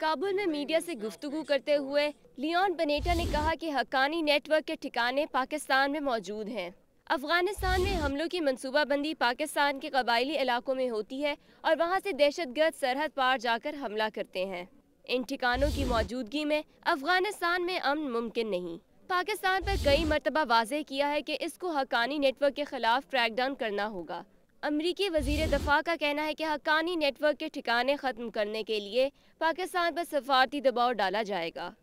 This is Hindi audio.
काबुल में मीडिया से गुफ्तु करते हुए लियोन बनेटा ने कहा कि हकानी नेटवर्क के ठिकाने पाकिस्तान में मौजूद हैं अफगानिस्तान में हमलों की मनसूबाबंदी पाकिस्तान के कबायली इलाकों में होती है और वहाँ से दहशतगर्द सरहद पार जाकर हमला करते हैं इन ठिकानों की मौजूदगी में अफगानिस्तान में अमन मुमकिन नहीं पाकिस्तान पर कई मरतबा वाजे किया है कि इसको हकानी नेटवर्क के खिलाफ क्रैकडाउन करना होगा अमरीकी वजीर दफा का कहना है कि हकानी नेटवर्क के ठिकाने ख़त्म करने के लिए पाकिस्तान पर सफारती दबाव डाला जाएगा